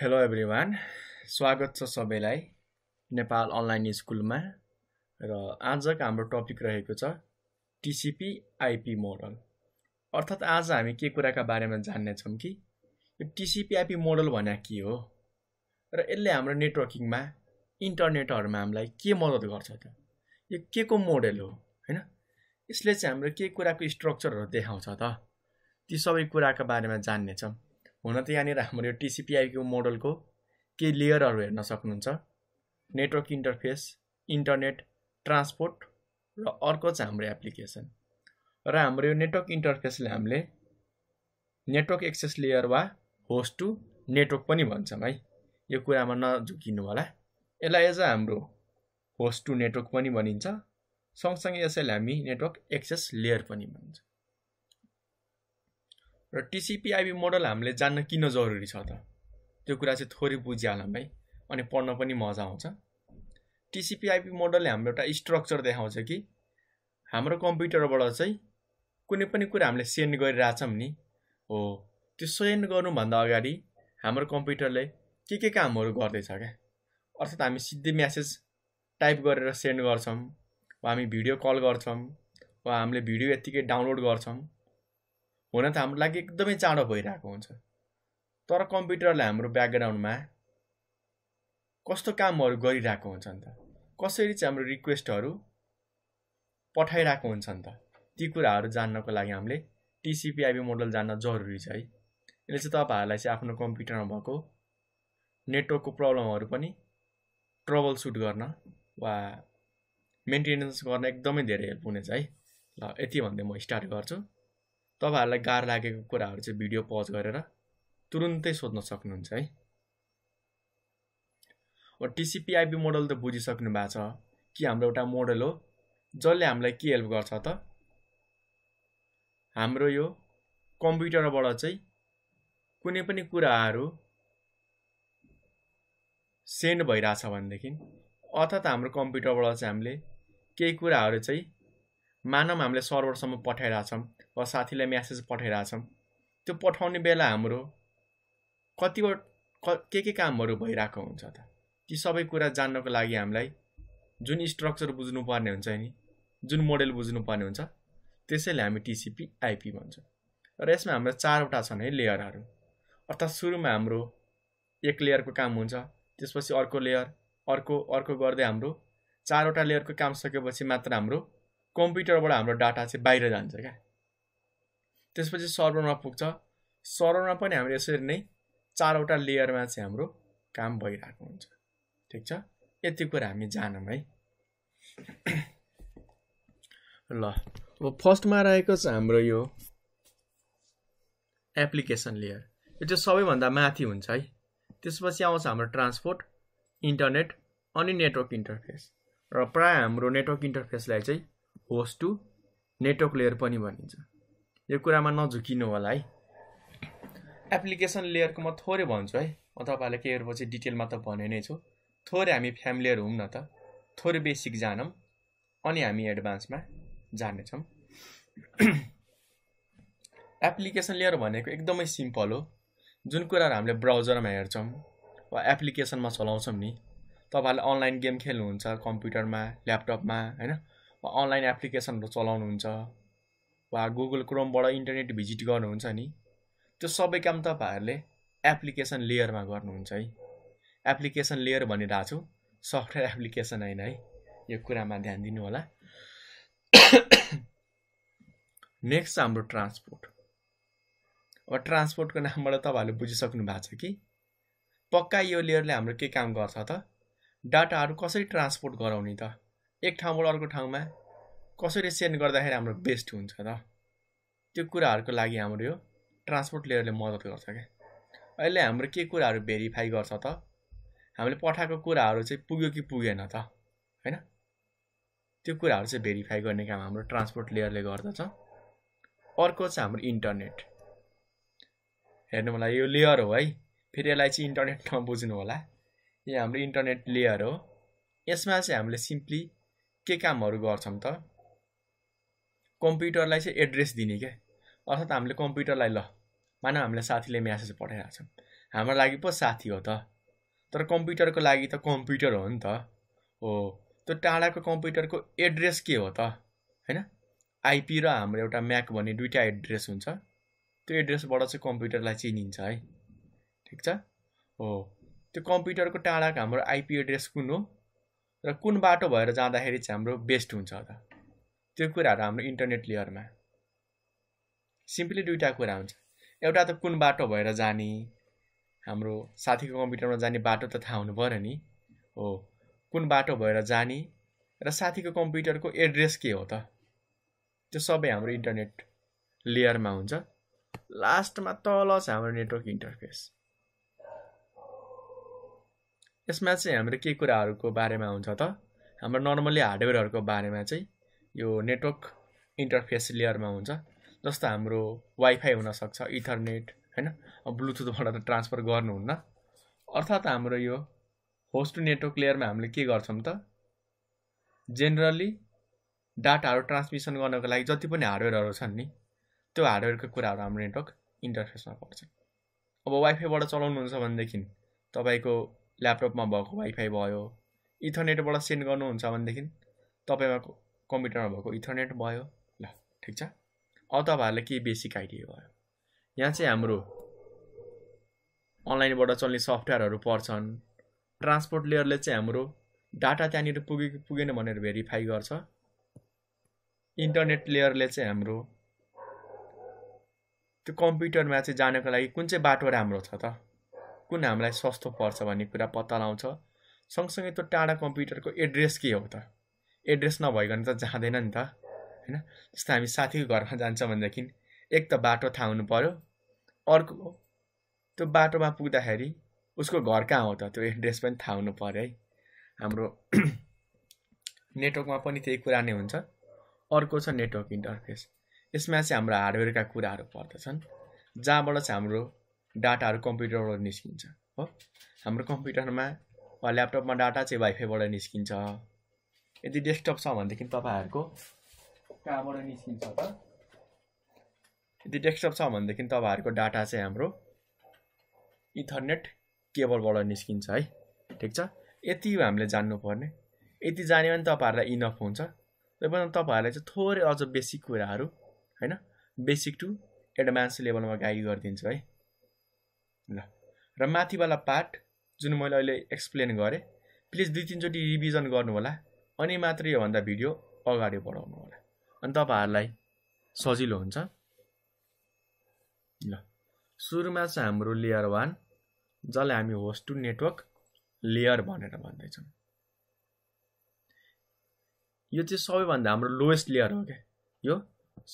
hello everyone स्वागत छ सबैलाई नेपाल अनलाइन स्कुलमा र आजको हाम्रो टपिक रहेको छ टिसिपी आइपी मोडल अर्थात् आज हामी के कुराका बारेमा जान्नेछौँ कि यो टिसिपी आइपी मोडल भने के हो र यसले हाम्रो नेटवर्किङमा इन्टरनेटहरूमा हामीलाई के मद्दत गर्छ त यो के को मोडल हो होइन यसले चाहिँ हाम्रो के कुराको स्ट्रक्चरहरू देखाउँछ त ती सबै कुराका बारेमा जान्नेछौँ हुन त यहाँनिर हाम्रो यो टिसिपिआईको मोडलको केही लेयरहरू हेर्न सक्नुहुन्छ नेटवर्क इन्टरफेस इन्टरनेट ट्रान्सपोर्ट र अर्को चाहिँ हाम्रो एप्लिकेसन र हाम्रो यो नेटवर्क इन्टरफेसले हामीले नेटवर्क एक्सेस लेयर वा होस्ट टु नेटवर्क पनि भन्छौँ है यो कुरामा नझुकिनु होला यसलाई एज हाम्रो होस्ट टु नेटवर्क पनि भनिन्छ सँगसँगै यसैले हामी नेटवर्क एक्सेस लेयर पनि भन्छौँ र टिसिपिआइबी मोडल हामीले जान्न किन जरुरी छ त त्यो कुरा चाहिँ थोरै बुझिहालौँ है अनि पढ्न पनि मजा आउँछ टिसिपिआइपी मोडलले हाम्रो एउटा स्ट्रक्चर देखाउँछ कि हाम्रो कम्प्युटरबाट चाहिँ कुनै पनि कुरा हामीले सेन्ड गरिरहेछौँ नि हो त्यो सेन्ड गर्नुभन्दा अगाडि हाम्रो कम्प्युटरले के के कामहरू गर्दैछ क्या अर्थात् हामी सिधै म्यासेज टाइप गरेर सेन्ड गर्छौँ वा हामी भिडियो कल गर्छौँ वा हामीले भिडियो यत्तिकै डाउनलोड गर्छौँ हुन त हाम्रो लागि एकदमै चाँडो भइरहेको हुन्छ तर कम्प्युटरले हाम्रो ब्याकग्राउन्डमा कस्तो कामहरू गरिरहेको हुन्छ नि त कसरी चाहिँ हाम्रो रिक्वेस्टहरू पठाइरहेको हुन्छ नि त ती कुराहरू जान्नको लागि हामीले टिसिपिआइबी मोडल जान्न जरुरी छ है यसले चाहिँ तपाईँहरूलाई चाहिँ आफ्नो कम्प्युटरमा भएको नेटवर्कको प्रब्लमहरू पनि ट्रबल सुट गर्न वा मेन्टेनेन्स गर्न एकदमै धेरै हेल्प हुनेछ है ल यति भन्दै म स्टार्ट गर्छु तपाईँहरूलाई गाह्रो लागेको कुराहरू चाहिँ भिडियो पज गरेर तुरुन्तै सोध्न सक्नुहुन्छ है टिसिपिआइबी मोडल त बुझिसक्नु भएको छ कि हाम्रो एउटा मोडल हो जसले हामीलाई के हेल्प गर्छ त हाम्रो यो कम्प्युटरबाट चाहिँ कुनै पनि कुराहरू सेन्ड भइरहेछ भनेदेखि अर्थात् हाम्रो कम्प्युटरबाट चाहिँ हामीले केही कुराहरू चाहिँ मानव हामीले सर्भरसम्म पठाइरहेछौँ वा साथीलाई म्यासेज पठाइरहेछौँ त्यो पठाउने बेला हाम्रो कतिवटा के के कामहरू भइरहेको हुन्छ त ती सबै कुरा जान्नको लागि हामीलाई जुन स्ट्रक्चर बुझ्नुपर्ने हुन्छ नि जुन मोडेल बुझ्नुपर्ने हुन्छ त्यसैले हामी टिसिपी आइपी भन्छौँ र यसमा हाम्रो चारवटा छन् है लेयरहरू अर्थात् सुरुमा हाम्रो एक लेयरको काम हुन्छ त्यसपछि अर्को लेयर अर्को अर्को गर्दै हाम्रो चारवटा लेयरको काम सकेपछि मात्र हाम्रो कम्प्युटरबाट हाम्रो डाटा चाहिँ बाहिर जान्छ क्या त्यसपछि सर्भरमा पुग्छ सर्भरमा पनि हामीले यसरी नै चारवटा लेयरमा चाहिँ हाम्रो काम भइरहेको हुन्छ ठिक छ यति कुरा हामी जानौँ है ल अब फर्स्टमा रहेको छ हाम्रो यो एप्लिकेसन लेयर यो चाहिँ सबैभन्दा माथि हुन्छ है त्यसपछि आउँछ हाम्रो ट्रान्सपोर्ट इन्टरनेट अनि नेटवर्क इन्टरफेस र प्रायः हाम्रो नेटवर्क इन्टरफेसलाई चाहिँ होस्ट टु नेटवर्क लेयर पनि भनिन्छ यो कुरामा नझुकिनु होला है एप्लिकेसन लेयरको म थोरै भन्छु है म तपाईँहरूलाई केही पछि डिटेलमा त भने नै छु थोरै हामी फ्यामिलियर हुँ न त थोरै बेसिक जानौँ अनि हामी एडभान्समा जानेछौँ एप्लिकेसन लेयर भनेको एकदमै सिम्पल हो जुन कुराहरू हामीले ब्राउजरमा हेर्छौँ वा एप्लिकेसनमा चलाउँछौँ नि तपाईँहरूले अनलाइन गेम खेल्नुहुन्छ कम्प्युटरमा ल्यापटपमा होइन वा अनलाइन एप्लिकेसनहरू चलाउनुहुन्छ वा गुगल क्रोमबाट इन्टरनेट भिजिट गर्नुहुन्छ नि त्यो सबै काम तपाईँहरूले एप्लिकेसन लेयरमा गर्नुहुन्छ है एप्लिकेसन लेयर भनिरहेको छु सफ्टवेयर एप्लिकेसन होइन है यो कुरामा ध्यान दिनु होला नेक्स्ट हाम्रो ट्रान्सपोर्ट अब ट्रान्सपोर्टको नामबाट तपाईँहरूले बुझिसक्नु भएको छ कि पक्का यो लेयरले हाम्रो के काम गर्छ त डाटाहरू कसरी ट्रान्सपोर्ट गराउने त एक ठाउँबाट अर्को ठाउँमा कसरी सेन्ड गर्दाखेरि हाम्रो बेस्ट हुन्छ त त्यो कुराहरूको लागि हाम्रो यो ट्रान्सपोर्ट लेयरले मद्दत गर्छ क्या अहिले हाम्रो के कुराहरू भेरिफाई गर्छ त हामीले पठाएको कुराहरू चाहिँ पुग्यो कि पुगेन त होइन त्यो कुराहरू चाहिँ भेरिफाई गर्ने काम हाम्रो ट्रान्सपोर्ट लेयरले गर्दछ अर्को चाहिँ हाम्रो इन्टरनेट हेर्नु मलाई यो लेयर हो है फेरि यसलाई चाहिँ इन्टरनेट नबुझ्नु होला यो हाम्रो इन्टरनेट लेयर हो यसमा चाहिँ हामीले सिम्पली के कामहरू गर्छौँ त कम्प्युटरलाई चाहिँ एड्रेस दिने क्या अर्थात् हामीले कम्प्युटरलाई ल मान हामीलाई साथीले म्यासेज पठाइरहेको छौँ हाम्रो लागि पो साथी हो त तर कम्प्युटरको लागि त कम्प्युटर हो नि त हो त्यो टाढाको कम्प्युटरको एड्रेस के हो त होइन आइपी र हाम्रो एउटा म्याक भन्ने दुइटा एड्रेस हुन्छ त्यो एड्रेसबाट चाहिँ कम्प्युटरलाई चिनिन्छ है ठिक छ हो त्यो कम्प्युटरको टाढाको हाम्रो आइपी एड्रेस कुन हो र कुन बाटो भएर जाँदाखेरि चाहिँ हाम्रो बेस्ट हुन्छ त त्यो कुराहरू हाम्रो इन्टरनेट लेयरमा सिम्पली दुईवटा कुरा हुन्छ एउटा त कुन बाटो भएर जाने हाम्रो साथीको कम्प्युटरमा जाने बाटो त थाहा हुनु पऱ्यो नि हो कुन बाटो भएर जाने र साथीको कम्प्युटरको एड्रेस के हो त त्यो सबै हाम्रो इन्टरनेट लेयरमा हुन्छ लास्टमा तल छ हाम्रो नेटवर्क इन्टरफेस यसमा चाहिँ हाम्रो के कुराहरूको बारेमा हुन्छ त हाम्रो नर्मली हार्डवेयरहरूको बारेमा चाहिँ यो नेटवर्क इन्टरफेस लेयरमा हुन्छ जस्तो हाम्रो वाइफाई हुनसक्छ इथरनेट होइन ब्लुटुथबाट त ट्रान्सफर गर्नुहुन्न अर्थात् हाम्रो यो होस्ट नेटवर्क लेयरमा हामीले के गर्छौँ त जेनरली डाटाहरू ट्रान्समिसन गर्नको लागि जति पनि हार्डवेयरहरू छन् नि त्यो हार्डवेयरको कुराहरू हाम्रो नेटवर्क इन्टरफेसमा पर्छ अब वाइफाईबाट चलाउनुहुन्छ भनेदेखि तपाईँको ल्यापटपमा भएको वाइफाई भयो इथरनेटबाट सेन्ड गर्नुहुन्छ भनेदेखि तपाईँमा कम्प्युटरमा भएको इथरनेट भयो ल ठिक छ अब तपाईँहरूलाई केही बेसिक आइडिया भयो यहाँ चाहिँ हाम्रो अनलाइनबाट चल्ने सफ्टवेयरहरू पर्छन् ट्रान्सपोर्ट लेयरले चाहिँ हाम्रो डाटा त्यहाँनिर पुगे पुगेन भनेर भेरिफाई गर्छ इन्टरनेट लेयरले चाहिँ हाम्रो त्यो कम्प्युटरमा चाहिँ जानको लागि कुन चाहिँ बाटो राम्रो छ त कुन हामीलाई सस्तो पर्छ भन्ने कुरा पत्ता लगाउँछ सँगसँगै त्यो टाढा कम्प्युटरको एड्रेस के हो त एड्रेस नभइकन त जाँदैन नि त होइन जस्तो हामी साथीको घरमा जान्छौँ भनेदेखि एक त बाटो थाहा हुनु पऱ्यो अर्को त्यो बाटोमा पुग्दाखेरि उसको घर कहाँ हो त त्यो एड्रेस पनि थाहा हुनु पऱ्यो है हाम्रो नेटवर्कमा पनि त्यही कुरा नै हुन्छ अर्को छ नेटवर्क इन्टरफेस यसमा चाहिँ हाम्रो हार्डवेयरका कुराहरू पर्दछन् जहाँबाट चाहिँ हाम्रो डाटाहरू कम्प्युटरबाट निस्किन्छ हो हाम्रो कम्प्युटरमा वा ल्यापटपमा डाटा चाहिँ वाइफाईबाट निस्किन्छ यदि डेस्कटप छ भनेदेखि तपाईँहरूको कहाँबाट निस्किन्छ त यदि डेस्कटप छ भनेदेखि तपाईँहरूको डाटा चाहिँ हाम्रो इथरनेट केबलबाट निस्किन्छ है ठिक छ यति हामीले जान्नुपर्ने यति जान्यो भने तपाईँहरूलाई इनफ हुन्छ त्यही पनि तपाईँहरूलाई चाहिँ थोरै अझ बेसिक कुराहरू होइन बेसिक टु एडभान्स लेभलमा गाइड गरिदिन्छु है ल र माथिवाला पार्ट जुन मैले अहिले एक्सप्लेन गरेँ प्लिज दुई तिनचोटि रिभिजन गर्नु होला अनि मात्रै योभन्दा भिडियो अगाडि बढाउनु होला अनि तपाईँहरूलाई सजिलो हुन्छ ल सुरुमा चाहिँ हाम्रो लेयर वान जसलाई हामी होस्ट टु नेटवर्क लेयर भनेर भन्दैछौँ यो चाहिँ सबैभन्दा हाम्रो लोएस्ट लेयर हो क्या यो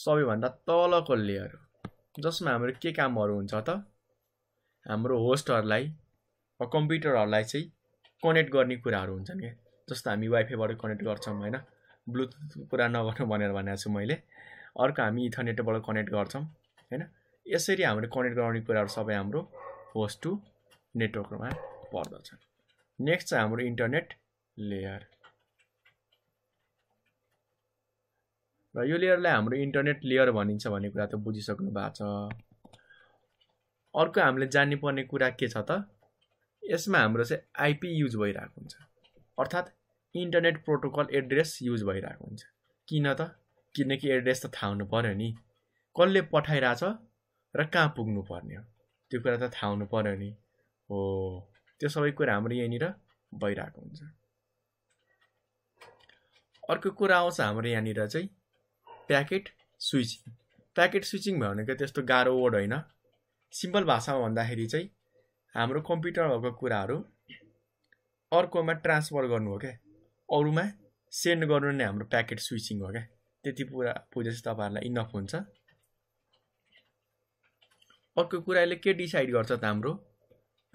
सबैभन्दा तलको लेयर हो जसमा हाम्रो के कामहरू हुन्छ त हाम्रो होस्टहरूलाई कम्प्युटरहरूलाई चाहिँ कनेक्ट गर्ने कुराहरू हुन्छन् क्या जस्तो हामी वाइफाईबाट कनेक्ट गर्छौँ होइन ब्लुटुथ कुरा नगर्नु भनेर भनेको छु मैले अर्को हामी इथरनेटबाट कनेक्ट गर्छौँ होइन यसरी हामीले कनेक्ट गराउने कुराहरू सबै हाम्रो होस्ट टु नेटवर्कमा पर्दछ नेक्स्ट चाहिँ हाम्रो इन्टरनेट लेयर र यो लेयरलाई हाम्रो इन्टरनेट लेयर भनिन्छ भन्ने कुरा त बुझिसक्नु भएको छ अर्को हामीले जान्नुपर्ने कुरा के छ त यसमा हाम्रो चाहिँ आइपी युज भइरहेको हुन्छ अर्थात् इन्टरनेट प्रोटोकल एड्रेस युज भइरहेको हुन्छ किन त किनकि एड्रेस त थाहा हुनु पऱ्यो नि कसले पठाइरहेछ र कहाँ पुग्नु पर्ने हो त्यो कुरा त थाहा हुनु पऱ्यो नि हो त्यो सबै कुरा हाम्रो यहाँनिर भइरहेको हुन्छ अर्को कुरा आउँछ हाम्रो यहाँनिर चाहिँ प्याकेट स्विचिङ प्याकेट स्विचिङ भनेको त्यस्तो गाह्रो वर्ड होइन सिम्पल भाषामा भन्दाखेरि चाहिँ हाम्रो कम्प्युटर भएको कुराहरू अर्कोमा ट्रान्सफर गर्नु हो क्या अरूमा सेन्ड गर्नु नै हाम्रो प्याकेट स्विचिङ हो क्या त्यति पुरा पुगेपछि तपाईँहरूलाई इनफ हुन्छ अर्को कुरा यसले के डिसाइड गर्छ त हाम्रो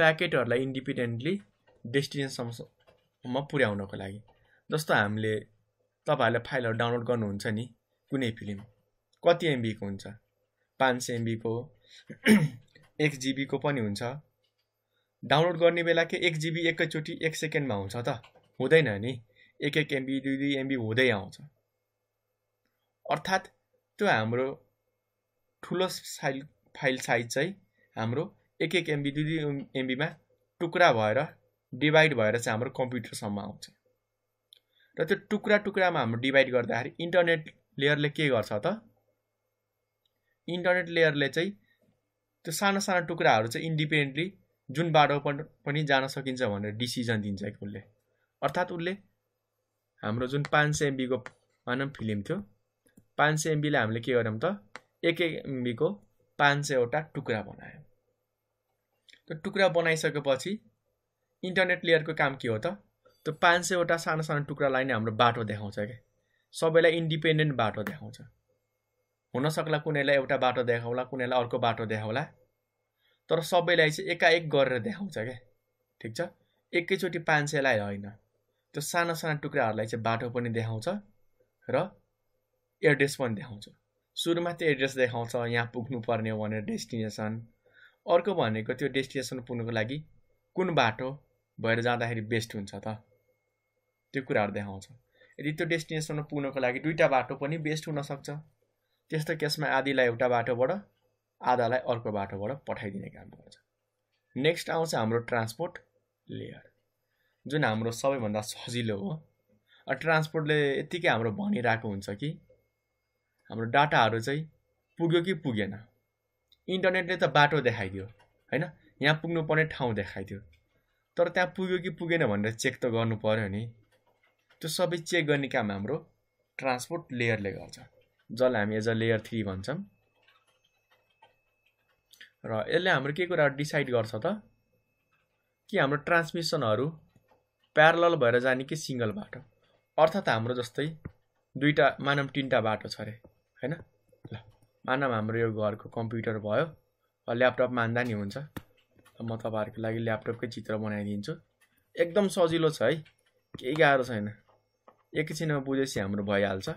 प्याकेटहरूलाई इन्डिपेन्डेन्टली डेस्टिनेसनसम्म पुर्याउनको लागि जस्तो हामीले तपाईँहरूले फाइलहरू डाउनलोड गर्नुहुन्छ नि कुनै फिल्म कति एमबीको हुन्छ पाँच सय एमबीको एक जिबीको पनि हुन्छ डाउनलोड गर्ने बेला के एक जिबी एकैचोटि एक सेकेन्डमा हुन्छ त हुँदैन नि एक एक एमबी दुई दुई एमबी हुँदै आउँछ अर्थात् त्यो हाम्रो ठुलो साइल फाइल साइज चाहिँ हाम्रो एक एक एमबी दुई दुई एमबीमा टुक्रा भएर डिभाइड भएर चाहिँ हाम्रो कम्प्युटरसम्म आउँछ र त्यो टुक्रा टुक्रामा हाम्रो डिभाइड गर्दाखेरि इन्टरनेट लेयरले के गर्छ त इन्टरनेट लेयरले चाहिँ त्यो सानो सानो टुक्राहरू चाहिँ इन्डिपेन्डेन्टली जुन बाटो पनि जान सकिन्छ भनेर डिसिजन दिन्छ उसले अर्थात् उसले हाम्रो जुन पाँच सय एमबीको भनौँ फिल्म थियो पाँच सय एमबीलाई हामीले के गर्यौँ त एक एक एमबीको पाँच सयवटा टुक्रा बनायौँ त्यो टुक्रा बनाइसकेपछि इन्टरनेट लेयरको काम के हो त त्यो पाँच सयवटा सानो सानो टुक्रालाई नै हाम्रो बाटो देखाउँछ क्या सबैलाई इन्डिपेन्डेन्ट बाटो देखाउँछ हुनसक्ला कुनैलाई एउटा बाटो देखाउला कुनैलाई अर्को बाटो देखाउला तर सबैलाई चाहिँ एकाएक गरेर देखाउँछ क्या ठिक छ एकैचोटि पाँच सयलाई होइन त्यो साना साना टुक्राहरूलाई चाहिँ बाटो पनि देखाउँछ र एड्रेस पनि देखाउँछ सुरुमा त्यो एड्रेस देखाउँछ यहाँ पुग्नुपर्ने हो भनेर डेस्टिनेसन अर्को भनेको त्यो डेस्टिनेसन पुग्नुको लागि कुन बाटो भएर जाँदाखेरि बेस्ट हुन्छ त त्यो कुराहरू देखाउँछ यदि त्यो डेस्टिनेसन पुग्नको लागि दुईवटा बाटो पनि बेस्ट हुनसक्छ त्यस्तो केसमा आधीलाई एउटा बाटोबाट आधालाई अर्को बाटोबाट पठाइदिने काम गर्छ नेक्स्ट आउँछ हाम्रो ट्रान्सपोर्ट लेयर जुन हाम्रो सबैभन्दा सजिलो हो ट्रान्सपोर्टले यत्तिकै हाम्रो भनिरहेको हुन्छ कि हाम्रो डाटाहरू चाहिँ पुग्यो कि पुगेन इन्टरनेटले त बाटो देखाइदियो होइन यहाँ पुग्नुपर्ने ठाउँ देखाइदियो तर त्यहाँ पुग्यो कि पुगेन भनेर चेक त गर्नु पऱ्यो नि त्यो सबै चेक गर्ने काम हाम्रो ट्रान्सपोर्ट लेयरले गर्छ जसलाई हामी एज अ लेयर थ्री भन्छौँ र यसले हाम्रो के कुरा डिसाइड गर्छ त कि हाम्रो ट्रान्समिसनहरू प्यारल भएर जाने कि सिङ्गल बाटो अर्थात् हाम्रो जस्तै दुईवटा मानव तिनवटा बाटो छ अरे होइन ल मानव हाम्रो यो घरको कम्प्युटर भयो ल्यापटप मान्दा नि हुन्छ म तपाईँहरूको लागि ल्यापटपकै चित्र बनाइदिन्छु एकदम सजिलो छ है केही गाह्रो छैन एकैछिनमा बुझेपछि हाम्रो भइहाल्छ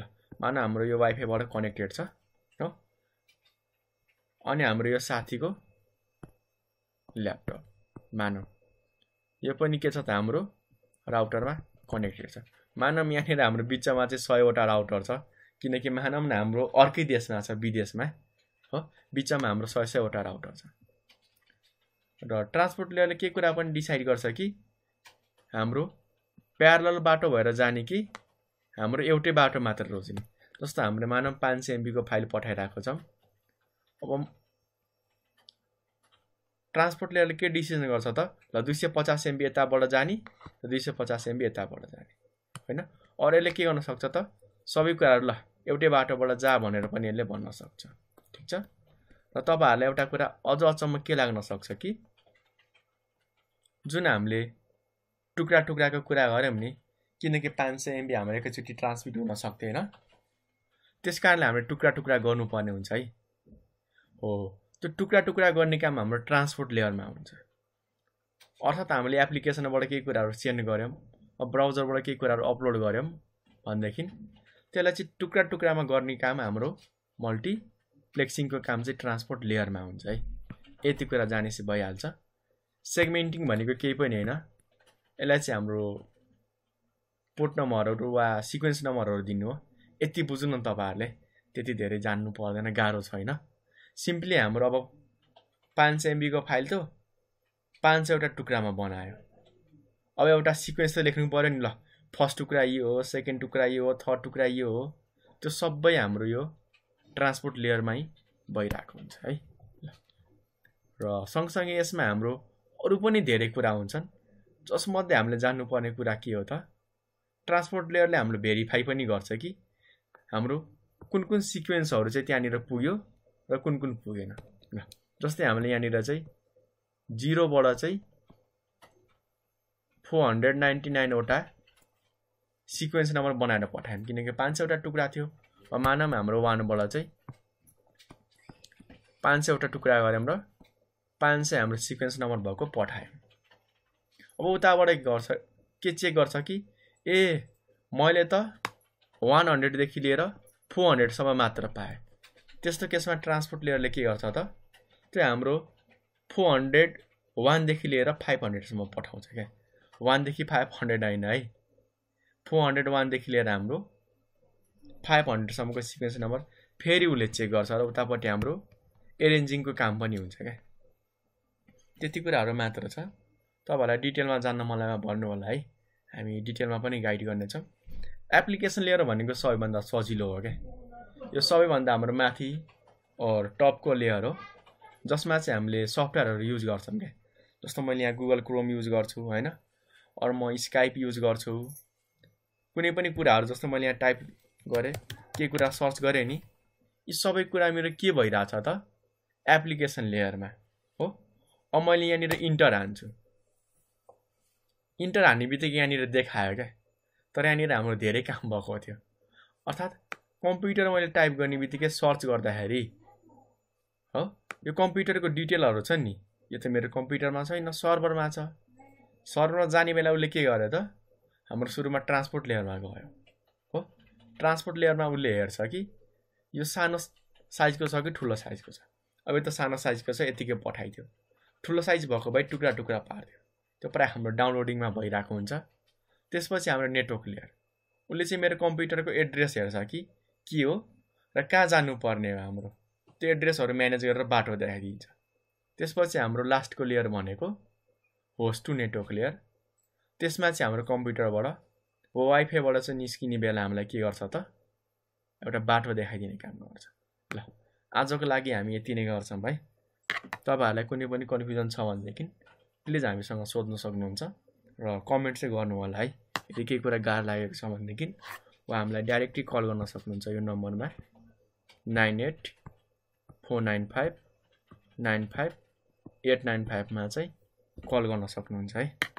ल मान हाम्रो यो वाइफाईबाट कनेक्टेड छ हो अनि हाम्रो यो साथीको ल्यापटप मानौँ यो पनि के छ त हाम्रो राउटरमा कनेक्टेड छ मानव यहाँनिर हाम्रो बिचमा चाहिँ सयवटा राउटर छ किनकि मानव न हाम्रो अर्कै देशमा छ विदेशमा हो बिचमा हाम्रो सय सयवटा राउटर छ र ट्रान्सपोर्ट लेयरले के कुरा पनि डिसाइड गर्छ कि हाम्रो प्यारल बाटो भएर जाने कि हाम्रो एउटै बाटो मात्र रोज्ने जस्तो हामीले मानव पाँच सय एमबीको फाइल पठाइरहेको छौँ अब ट्रान्सपोर्ट लेयरले के डिसिजन गर्छ त ल दुई सय पचास एमबी यताबाट जाने र दुई सय पचास एमबी यताबाट जाने होइन अरू यसले के गर्न सक्छ त सबै कुराहरू ल एउटै बाटोबाट जा भनेर पनि यसले भन्न सक्छ ठिक छ र तपाईँहरूलाई एउटा कुरा अझ अचम्म के लाग्न सक्छ कि जुन हामीले टुक्रा टुक्राको कुरा गऱ्यौँ नि किनकि पाँच सय एमबी हाम्रो एकैचोटि ट्रान्समिट हुन सक्थेन त्यस कारणले हामीले टुक्रा टुक्रा गर्नुपर्ने हुन्छ है हो त्यो टुक्रा टुक्रा गर्ने काम हाम्रो ट्रान्सपोर्ट लेयरमा हुन्छ अर्थात् हामीले एप्लिकेसनबाट केही कुराहरू सेन्ड गऱ्यौँ अब ब्राउजरबाट केही कुराहरू अपलोड गऱ्यौँ भनेदेखि त्यसलाई चाहिँ टुक्रा टुक्रामा गर्ने काम हाम्रो मल्टिप्लेक्सिङको काम चाहिँ ट्रान्सपोर्ट लेयरमा हुन्छ है यति कुरा जानेपछि भइहाल्छ सेगमेन्टिङ भनेको केही पनि होइन यसलाई चाहिँ हाम्रो पोर्ट नम्बरहरू वा सिक्वेन्स नम्बरहरू दिनु हो यति बुझ्नु न तपाईँहरूले त्यति धेरै जान्नु पर्दैन गाह्रो छैन सिम्पली हाम्रो अब पाँच सय एमबीको फाइल थियो पाँच सयवटा टुक्रामा बनायो अब एउटा सिक्वेन्स त लेख्नु पऱ्यो नि ल फर्स्ट टुक्रा यो हो सेकेन्ड टुक्रा यो हो थर्ड टुक्रा यो हो त्यो सबै हाम्रो यो ट्रान्सपोर्ट लेयरमै भइरहेको हुन्छ है ल र सँगसँगै यसमा हाम्रो अरू पनि धेरै कुरा हुन्छन् जसमध्ये हामीले जान्नुपर्ने कुरा के हो त ट्रान्सपोर्ट लेयरले हाम्रो भेरिफाई पनि गर्छ कि हाम्रो कुन कुन सिक्वेन्सहरू चाहिँ त्यहाँनिर पुग्यो र कुन कुन पुगेन ल जस्तै हामीले यहाँनिर चाहिँ जिरोबाट चाहिँ फोर हन्ड्रेड नाइन्टी नाइनवटा सिक्वेन्स नम्बर बनाएर पठायौँ किनकि पाँच सयवटा टुक्रा थियो अब मानौँ हाम्रो वानबाट चाहिँ पाँच सयवटा टुक्रा गऱ्यौँ र पाँच सय हाम्रो सिक्वेन्स नम्बर भएको पठायौँ अब उताबाट गर्छ के चेक गर्छ कि ए मैले त वान हन्ड्रेडदेखि लिएर फोर हन्ड्रेडसम्म मात्र पाएँ त्यस्तो केसमा ट्रान्सपोर्ट लेयरले के गर्छ त त्यो हाम्रो फोर हन्ड्रेड वानदेखि लिएर फाइभ हन्ड्रेडसम्म पठाउँछ क्या वानदेखि फाइभ हन्ड्रेड होइन है फोर हन्ड्रेड वानदेखि लिएर हाम्रो फाइभ हन्ड्रेडसम्मको सिक्वेन्स नम्बर फेरि उसले चेक गर्छ र उतापट्टि हाम्रो एरेन्जिङको काम पनि हुन्छ क्या त्यति कुराहरू मात्र छ तपाईँहरूलाई डिटेलमा जान्न मलाई भन्नु होला है हामी डिटेलमा पनि गाइड गर्नेछौँ एप्लिकेसन लिएर भनेको सबैभन्दा सजिलो हो क्या यो सबैभन्दा हाम्रो माथि टपको लेयर हो जसमा चाहिँ हामीले सफ्टवेयरहरू युज गर्छौँ क्या जस्तो मैले यहाँ गुगल क्रोम युज गर्छु होइन अरू म स्काइप युज गर्छु कुनै पनि कुराहरू जस्तो मैले यहाँ टाइप गरेँ केही कुरा सर्च गरेँ नि यी सबै कुरा मेरो के भइरहेछ त एप्लिकेसन लेयरमा हो अब मैले यहाँनिर इन्टर हान्छु इन्टर हान्ने बित्तिकै यहाँनिर देखायो क्या तर यहाँनिर हाम्रो धेरै काम भएको थियो अर्थात् कम्प्युटर मैले टाइप गर्ने बित्तिकै सर्च गर्दाखेरि हो यो कम्प्युटरको डिटेलहरू छ नि यो त मेरो कम्प्युटरमा छैन सर्भरमा छ सर्भरमा जाने बेला उसले के गरे त हाम्रो सुरुमा ट्रान्सपोर्ट लेयरमा गयो हो ट्रान्सपोर्ट लेयरमा उसले हेर्छ कि यो सानो साइजको छ कि ठुलो साइजको छ अब यो त सानो साइजको छ यतिकै पठाइदियो ठुलो साइज भएको भए टुक्रा टुक्रा पारिदियो त्यो प्रायः हाम्रो डाउनलोडिङमा भइरहेको हुन्छ त्यसपछि हाम्रो नेटवर्क लेयर उसले चाहिँ मेरो कम्प्युटरको एड्रेस हेर्छ कि के हो र कहाँ जानुपर्ने हो हाम्रो त्यो एड्रेसहरू म्यानेज गरेर बाटो देखाइदिन्छ त्यसपछि हाम्रो लास्टको लेयर भनेको होस्ट टु नेटवर्क लेयर त्यसमा चाहिँ हाम्रो कम्प्युटरबाट वाइफाईबाट चाहिँ निस्किने बेला हामीलाई के गर्छ त एउटा बाटो देखाइदिने काम गर्छ ल आजको लागि हामी यति नै गर्छौँ भाइ तपाईँहरूलाई कुनै पनि कन्फ्युजन छ भनेदेखि प्लिज हामीसँग सोध्न सक्नुहुन्छ र कमेन्ट चाहिँ गर्नु होला है यदि केही कुरा गाह्रो लागेको छ भनेदेखि वा हामीलाई डाइरेक्टली कल गर्न सक्नुहुन्छ यो नम्बरमा nine eight four nine five nine five eight nine फाइभमा चाहिँ कल गर्न सक्नुहुन्छ है